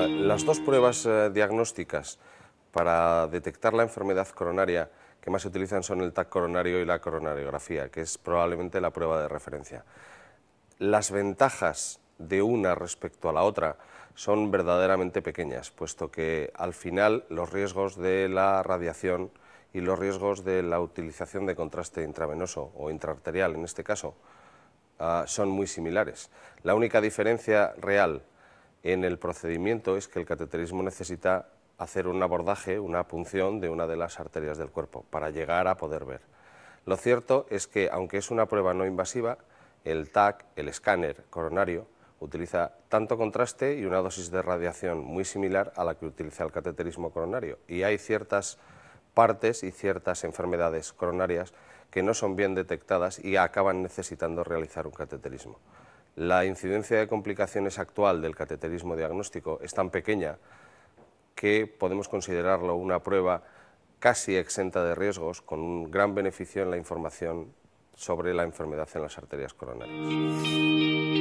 Eh, las dos pruebas eh, diagnósticas para detectar la enfermedad coronaria que más se utilizan son el TAC coronario y la coronariografía, que es probablemente la prueba de referencia. Las ventajas de una respecto a la otra son verdaderamente pequeñas, puesto que al final los riesgos de la radiación y los riesgos de la utilización de contraste intravenoso o intraarterial, en este caso, ah, son muy similares. La única diferencia real en el procedimiento es que el cateterismo necesita hacer un abordaje, una punción de una de las arterias del cuerpo para llegar a poder ver. Lo cierto es que, aunque es una prueba no invasiva, el TAC, el escáner coronario, utiliza tanto contraste y una dosis de radiación muy similar a la que utiliza el cateterismo coronario. Y hay ciertas partes y ciertas enfermedades coronarias que no son bien detectadas y acaban necesitando realizar un cateterismo. La incidencia de complicaciones actual del cateterismo diagnóstico es tan pequeña que podemos considerarlo una prueba casi exenta de riesgos, con un gran beneficio en la información sobre la enfermedad en las arterias coronarias.